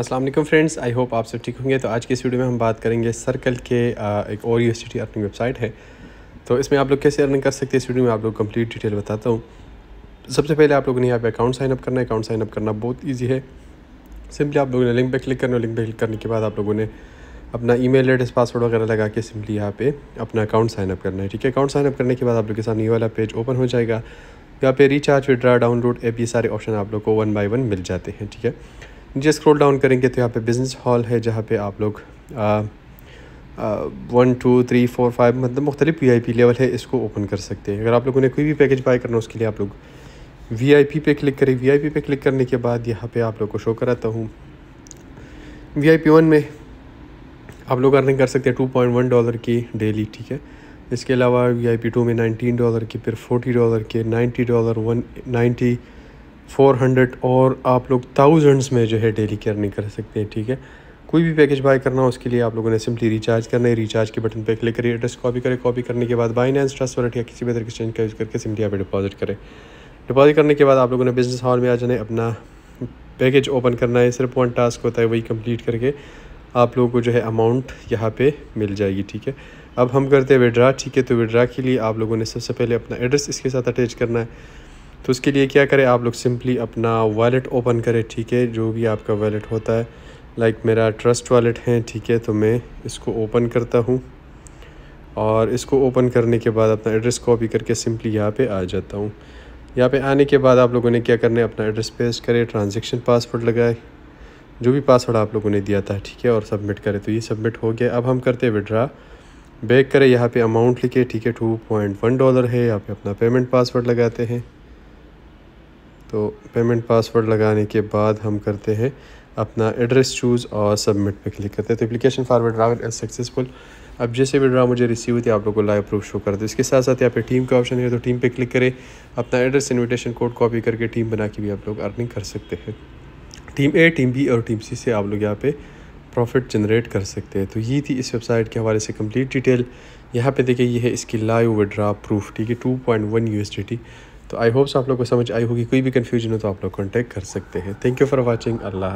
अस्सलाम वालेकुम friends I hope आप सब ठीक होंगे तो आज की इस वीडियो में हम बात करेंगे सर्कल के एक और यूनिवर्सिटी अर्निंग वेबसाइट है तो इसमें आप लोग कैसे अर्निंग कर सकते हैं इस वीडियो में आप लोग कंप्लीट डिटेल बताता हूँ सबसे पहले आप लोगों ने यहाँ पे अकाउंट साइनअप करना है अकाउंट साइनअप करना बहुत ईजी है सिंपली आप लोगों ने लिंक पर क्लिक करना लिंक पर क्लिक करने के बाद आप लोगों ने अपना मेल एड्रेस पासवर्ड वगैरह लगा के सिंपली यहाँ पे अपना अकाउंट साइनअप करना है ठीक है अकाउंट साइनअप करने के बाद आप लोग के सामने ये वाला पेज ओपन हो जाएगा यहाँ पे रिचार्ज विड्रा डाउनलोड ऐप ये सारे ऑप्शन आप लोग को वन बाई वन मिल जाते हैं ठीक है नीचे स्क्रॉल डाउन करेंगे तो यहाँ पे बिज़नेस हॉल है जहाँ पे आप लोग one two three four five मतलब मुख्तलिफ वी आई पी लेवल है इसको ओपन कर सकते हैं अगर आप लोगों ने कोई भी पैकेज बाय करना उसके लिए आप लोग वी आई पी पे क्लिक करें वी आई पी पे क्लिक करने के बाद यहाँ पे आप लोग को शो कराता हूँ वी आई पी वन में आप लोग अर्निंग कर सकते हैं टू पॉइंट वन डॉलर की डेली ठीक है इसके अलावा वी आई पी टू में नाइनटीन डॉलर की फिर फोटी डॉलर के ninety dollar one ninety four hundred और आप लोग थाउजेंड्स में जो है डेली नहीं कर सकते हैं ठीक है कोई भी पैकेज बाय करना हो उसके लिए आप लोगों ने सिंपली रिचार्ज करना है रिचार्ज के बटन पर क्लिक करिए एड्रेस कॉपी करें कॉपी करने के बाद बाइनेंस ट्रांसफर या किसी भी तरीके एक्सचेंज का यूज़ करके सिंपली आप डिपॉजिट करें डिपॉजिट करने के बाद आप लोगों ने बिज़नेस हॉल में आ जाने अपना पैकेज ओपन करना है सिर्फ वन टास्क होता है वही कंप्लीट करके आप लोगों को जो है अमाउंट यहाँ पे मिल जाएगी ठीक है अब हम करते हैं विड्रा ठीक है तो विड्रा के लिए आप लोगों ने सबसे पहले अपना एड्रेस इसके साथ अटैच करना है तो उसके लिए क्या करें आप लोग सिंपली अपना वॉलेट ओपन करें ठीक है जो भी आपका वॉलेट होता है लाइक मेरा ट्रस्ट वॉलेट है ठीक है तो मैं इसको ओपन करता हूँ और इसको ओपन करने के बाद अपना एड्रेस कॉपी करके सिंपली यहाँ पे आ जाता हूँ यहाँ पे आने के बाद आप लोगों ने क्या करना है अपना एड्रेस पेश करें ट्रांजेक्शन पासवर्ड लगाए जो भी पासवर्ड आप लोगों ने दिया था ठीक है और सबमिट करें तो ये सबमिट हो गया अब हम करते हैं विड्रा बैक करें यहाँ पे अमाउंट लिखे ठीक है टू पॉइंट वन डॉलर है यहाँ पे अपना पेमेंट पासवर्ड लगाते हैं तो पेमेंट पासवर्ड लगाने के बाद हम करते हैं अपना एड्रेस चूज़ और सबमिट पे क्लिक करते हैं तो एप्लीकेशन एज सक्सेसफुल अब जैसे भी ड्रा मुझे रिसीव होती है आप लोग को लाइव प्रूफ शो कर दो इसके साथ साथ यहाँ पे टीम का ऑप्शन है तो टीम पे क्लिक करें अपना एड्रेस इनविटेशन कोड कॉपी करके टीम बना के भी आप लोग अर्निंग कर सकते हैं टीम ए टीम बी और टीम सी से आप लोग यहाँ पर प्रॉफिट जनरेट कर सकते हैं तो ये थी इस वेबसाइट के हवाले से कम्प्लीट डिटेल यहाँ पर देखिए ये है इसकी लाइव विड्रा प्रूफ ठीक है टू पॉइंट वन यू तो आई होप्स आप लोग को समझ आई होगी कोई भी कन्फ्यूजन हो तो आप लोग कॉन्टैक्ट कर सकते हैं thank you for watching Allah